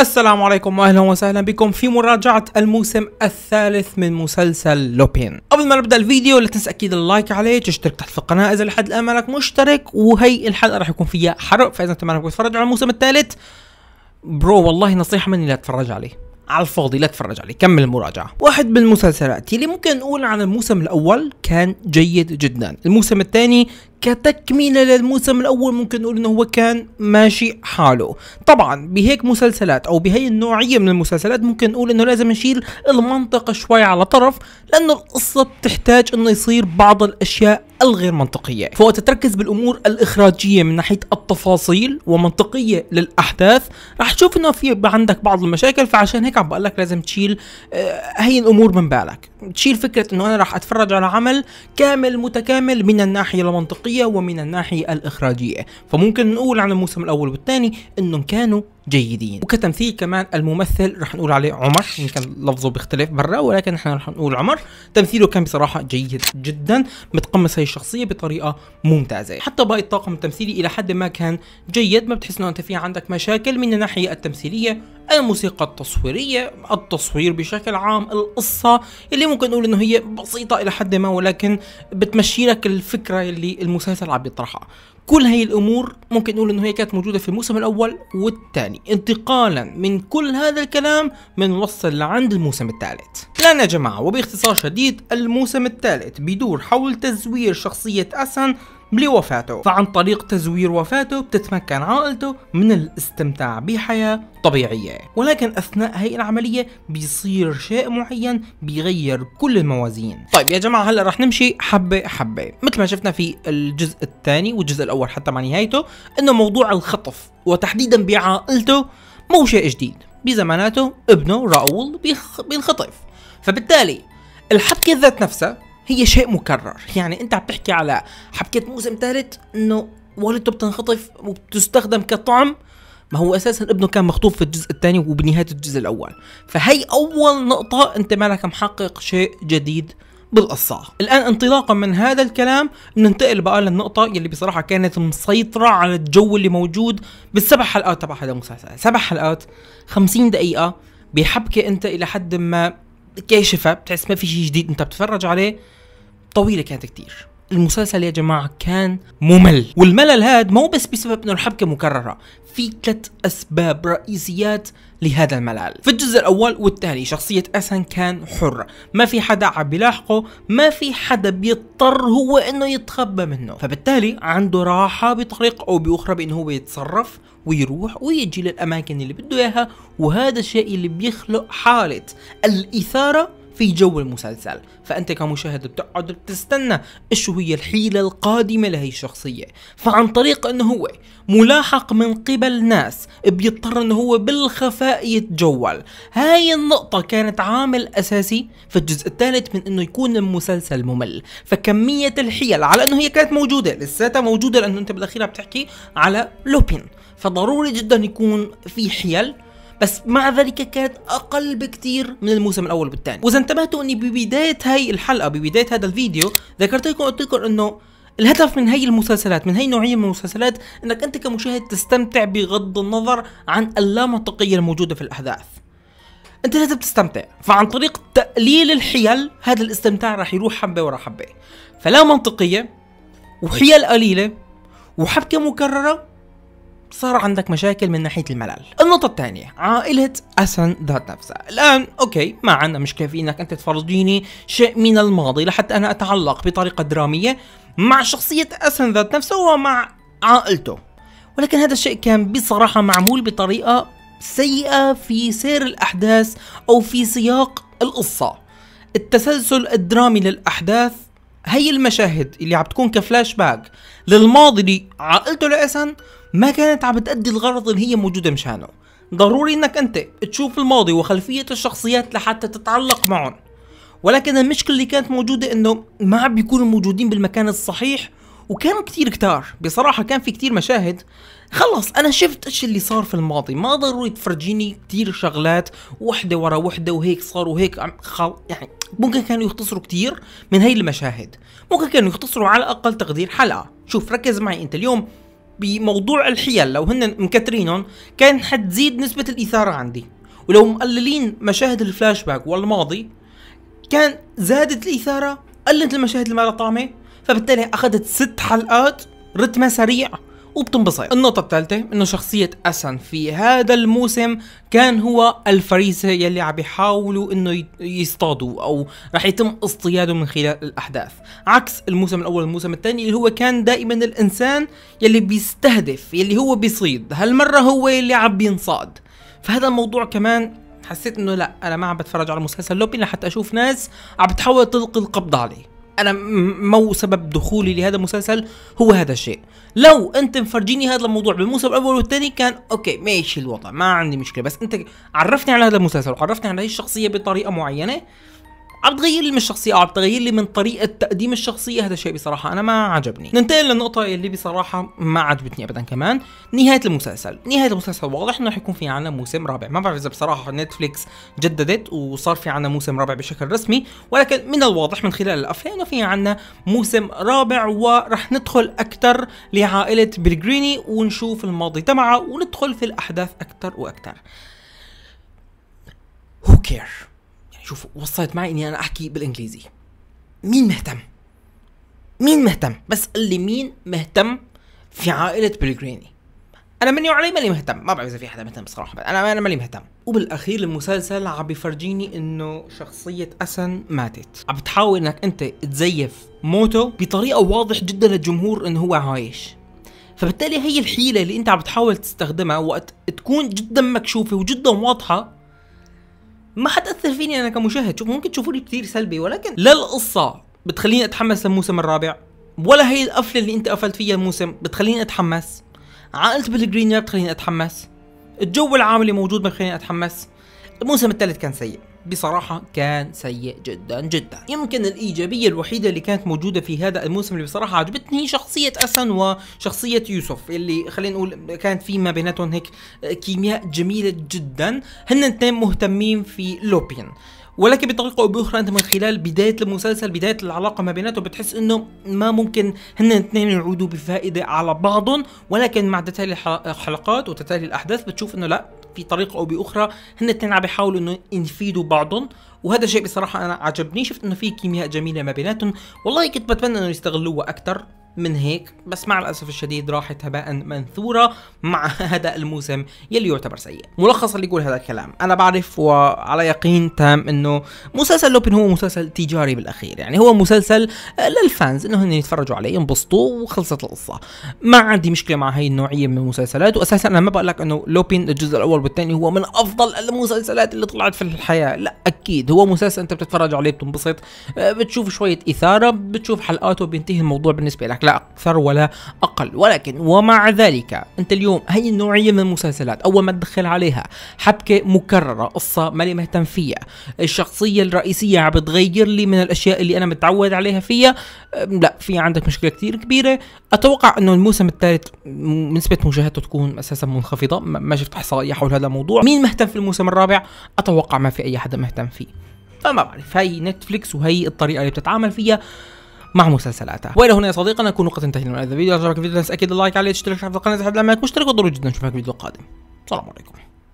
السلام عليكم واهلا وسهلا بكم في مراجعة الموسم الثالث من مسلسل لوبين قبل ما نبدأ الفيديو لا تنسى اكيد اللايك عليه تشترك تحت في القناة اذا لحد الان مالك مشترك وهي الحلقة راح يكون فيها حرق فاذا انت مالك بتتفرج على الموسم الثالث برو والله نصيحة مني لا تتفرج عليه على الفاضي لا تفرج عليه كمل المراجعة واحد من المسلسلات اللي ممكن نقول عن الموسم الأول كان جيد جدا الموسم الثاني كتكملة للموسم الأول ممكن نقول إنه هو كان ماشي حاله طبعا بهيك مسلسلات أو بهي النوعية من المسلسلات ممكن نقول إنه لازم نشيل المنطقة شوي على طرف لأنه القصة بتحتاج إنه يصير بعض الأشياء الغير منطقية فوقت تركز بالأمور الإخراجية من ناحية التفاصيل ومنطقية للأحداث رح تشوف إنه في عندك بعض المشاكل فعشان هيك عم بقول لك لازم تشيل آه، هي الأمور من بالك تشيل فكرة انه انا راح اتفرج على عمل كامل متكامل من الناحية المنطقية ومن الناحية الاخراجية فممكن نقول عن الموسم الاول والثاني انهم كانوا جيدين وكتمثيل كمان الممثل رح نقول عليه عمر يمكن لفظه بيختلف برا ولكن احنا رح نقول عمر تمثيله كان بصراحه جيد جدا متقمص هي الشخصيه بطريقه ممتازه حتى باقي الطاقم التمثيلي الى حد ما كان جيد ما بتحس انه انت في عندك مشاكل من الناحيه التمثيليه الموسيقى التصويريه التصوير بشكل عام القصه اللي ممكن نقول انه هي بسيطه الى حد ما ولكن بتمشي لك الفكره اللي المسلسل عم بيطرحها كل هاي الامور ممكن نقول انه هي كانت موجوده في الموسم الاول والثاني انتقالا من كل هذا الكلام بنوصل لعند الموسم الثالث لان يا جماعه وباختصار شديد الموسم الثالث بيدور حول تزوير شخصيه اسن لوفاته فعن طريق تزوير وفاته بتتمكن عائلته من الاستمتاع بحياة طبيعية ولكن أثناء هي العملية بيصير شيء معين بيغير كل الموازين طيب يا جماعة هلأ رح نمشي حبة حبة مثل ما شفنا في الجزء الثاني والجزء الأول حتى مع نهايته أنه موضوع الخطف وتحديدا بعائلته مو شيء جديد بزماناته ابنه راؤول بينخطف فبالتالي الحبكة ذات نفسها هي شيء مكرر يعني انت عم تحكي على حبكه موسم ثالث انه والدته بتنخطف وبتستخدم كطعم ما هو اساسا ابنه كان مخطوف في الجزء الثاني وبنهايه الجزء الاول فهي اول نقطه انت مالك محقق شيء جديد بالقصة الآن انطلاقا من هذا الكلام ننتقل بقى للنقطة يلي بصراحة كانت مسيطرة على الجو اللي موجود بالسبع حلقات تبع هذا المسلسل سبع حلقات خمسين دقيقة بحبكة انت الى حد ما كاشفة بتحس ما في شيء جديد انت بتتفرج عليه طويله كانت كتير المسلسل يا جماعة كان ممل والملل هاد مو بس بسبب انه الحبكة مكررة في ثلاث اسباب رئيسيات لهذا الملل في الجزء الاول والثاني شخصية اسن كان حرة ما في حدا عم بيلاحقه ما في حدا بيضطر هو انه يتخبى منه فبالتالي عنده راحة بطريقة او باخرى بانه هو يتصرف ويروح ويجي للاماكن اللي بده اياها وهذا الشيء اللي بيخلق حالة الاثارة في جو المسلسل فانت كمشاهد بتقعد بتستنى ايش هي الحيلة القادمة لهي الشخصية فعن طريق انه هو ملاحق من قبل ناس بيضطر انه هو بالخفاء يتجول هاي النقطة كانت عامل اساسي في الجزء الثالث من انه يكون المسلسل ممل فكمية الحيل على انه هي كانت موجودة لساتها موجودة لانه انت بالاخير بتحكي على لوبين فضروري جدا يكون في حيل بس مع ذلك كانت اقل بكثير من الموسم الاول والثاني واذا انتبهتوا اني ببدايه هاي الحلقه ببدايه هذا الفيديو ذكرت لكم قلت لكم انه الهدف من هاي المسلسلات من هاي نوعية من المسلسلات انك انت كمشاهد تستمتع بغض النظر عن اللامنطقية الموجودة في الاحداث انت لازم تستمتع فعن طريق تقليل الحيل هذا الاستمتاع راح يروح حبة ورا حبة فلا منطقية وحيل قليلة وحبكة مكررة صار عندك مشاكل من ناحيه الملل النقطه الثانيه عائله اسن ذات نفسها الان اوكي ما عندنا مشكله في انك انت تفرضيني شيء من الماضي لحتى انا اتعلق بطريقه دراميه مع شخصيه اسن ذات نفسه ومع عائلته ولكن هذا الشيء كان بصراحه معمول بطريقه سيئه في سير الاحداث او في سياق القصه التسلسل الدرامي للاحداث هي المشاهد اللي عم تكون كفلاش باك للماضي لعائلته لأسن ما كانت عم تأدي الغرض اللي هي موجودة مشانه ضروري انك انت تشوف الماضي وخلفية الشخصيات لحتى تتعلق معهم ولكن المشكلة اللي كانت موجودة انه ما عم بيكونوا موجودين بالمكان الصحيح وكانوا كتير كتار بصراحة كان في كتير مشاهد خلص انا شفت ايش اللي صار في الماضي ما ضروري تفرجيني كتير شغلات وحدة ورا وحدة وهيك صار وهيك خل... يعني ممكن كانوا يختصروا كتير من هاي المشاهد ممكن كانوا يختصروا على اقل تقدير حلقة شوف ركز معي انت اليوم بموضوع الحيل لو هن مكترينهم كان حتزيد نسبة الإثارة عندي ولو مقللين مشاهد الفلاش باك والماضي كان زادت الإثارة قلت المشاهد اللي ما طعمة فبالتالي أخذت ست حلقات رتمها سريع وبتنبسط النقطة الثالثة انه شخصية اسن في هذا الموسم كان هو الفريسة يلي عم بيحاولوا انه يصطادوا او رح يتم اصطياده من خلال الاحداث عكس الموسم الاول والموسم الثاني اللي هو كان دائما الانسان يلي بيستهدف يلي هو بيصيد هالمرة هو اللي عم بينصاد فهذا الموضوع كمان حسيت انه لا انا ما عم بتفرج على مسلسل لوبي لحتى اشوف ناس عم بتحاول تلقي القبض عليه انا مو سبب دخولي لهذا المسلسل هو هذا الشيء لو انت مفرجيني هذا الموضوع بالموسم الاول والثاني كان اوكي ماشي الوضع ما عندي مشكله بس انت عرفتني على هذا المسلسل وعرفتني على هذه الشخصيه بطريقه معينه عم تغير لي من الشخصيه او عم تغير لي من طريقه تقديم الشخصيه هذا الشيء بصراحه انا ما عجبني ننتقل للنقطه اللي بصراحه ما عجبتني ابدا كمان نهايه المسلسل نهايه المسلسل واضح انه رح يكون في عنا موسم رابع ما بعرف اذا بصراحه نتفليكس جددت وصار في عنا موسم رابع بشكل رسمي ولكن من الواضح من خلال الافلام انه في عنا موسم رابع ورح ندخل اكثر لعائله بلغريني ونشوف الماضي تبعها وندخل في الاحداث اكثر واكثر Who cares? شوف وصلت معي اني انا احكي بالانجليزي مين مهتم مين مهتم بس اللي مين مهتم في عائله بلغريني انا مني وعلي ماني مهتم ما بعرف اذا في حدا مهتم بصراحه انا انا ماني مهتم وبالاخير المسلسل عم بيفرجيني انه شخصيه اسن ماتت عم بتحاول انك انت تزيف موته بطريقه واضح جدا للجمهور انه هو عايش فبالتالي هي الحيلة اللي انت عم بتحاول تستخدمها وقت تكون جدا مكشوفة وجدا واضحة ما حتاثر فيني انا كمشاهد شوف ممكن تشوفوا لي كثير سلبي ولكن لا القصه بتخليني اتحمس للموسم الرابع ولا هي القفله اللي انت قفلت فيها الموسم بتخليني اتحمس عائله بالجرين بتخليني اتحمس الجو العام اللي موجود بخليني اتحمس الموسم الثالث كان سيء بصراحة كان سيء جدا جدا يمكن الإيجابية الوحيدة اللي كانت موجودة في هذا الموسم اللي بصراحة عجبتني هي شخصية أسن وشخصية يوسف اللي خلينا نقول كانت في ما بيناتهم هيك كيمياء جميلة جدا هن اثنين مهتمين في لوبين ولكن بطريقه او باخرى انت من خلال بدايه المسلسل بدايه العلاقه ما بيناتهم بتحس انه ما ممكن هن الاثنين يعودوا بفائده على بعضهم ولكن مع تتالي الحلقات وتتالي الاحداث بتشوف انه لا بطريقه او باخرى هن الاثنين عم بيحاولوا انه ينفيدوا بعضهم وهذا الشيء بصراحه انا عجبني شفت انه في كيمياء جميله ما بيناتهم والله كنت بتمنى انه يستغلوها اكثر من هيك بس مع الأسف الشديد راحت هباء منثورة مع هذا الموسم يلي يعتبر سيء ملخص اللي يقول هذا الكلام أنا بعرف وعلى يقين تام أنه مسلسل لوبن هو مسلسل تجاري بالأخير يعني هو مسلسل آه، للفانز أنه هن يتفرجوا عليه ينبسطوا وخلصت القصة ما عندي مشكلة مع هاي النوعية من المسلسلات وأساسا أنا ما بقول لك أنه لوبين الجزء الأول والثاني هو من أفضل المسلسلات اللي طلعت في الحياة لا أكيد هو مسلسل أنت بتتفرج عليه بتنبسط آه، بتشوف شوية إثارة بتشوف حلقاته بينتهي الموضوع بالنسبة لك لا اكثر ولا اقل ولكن ومع ذلك انت اليوم هي النوعيه من المسلسلات اول ما تدخل عليها حبكه مكرره قصه لي مهتم فيها الشخصيه الرئيسيه عم بتغير لي من الاشياء اللي انا متعود عليها فيها لا في عندك مشكله كثير كبيره اتوقع انه الموسم الثالث نسبه مشاهدته تكون اساسا منخفضه ما شفت احصائيه حول هذا الموضوع مين مهتم في الموسم الرابع اتوقع ما في اي حدا مهتم فيه فما بعرف هاي نتفليكس وهي الطريقه اللي بتتعامل فيها مع مسلسلاتها والى هنا يا صديقنا نكون قد انتهينا من هذا الفيديو اذا عجبك الفيديو لا تنسى اكيد اللايك عليه تشترك في القناه اذا حد ما يكونش تشترك جدا نشوفك في فيديو قادم السلام عليكم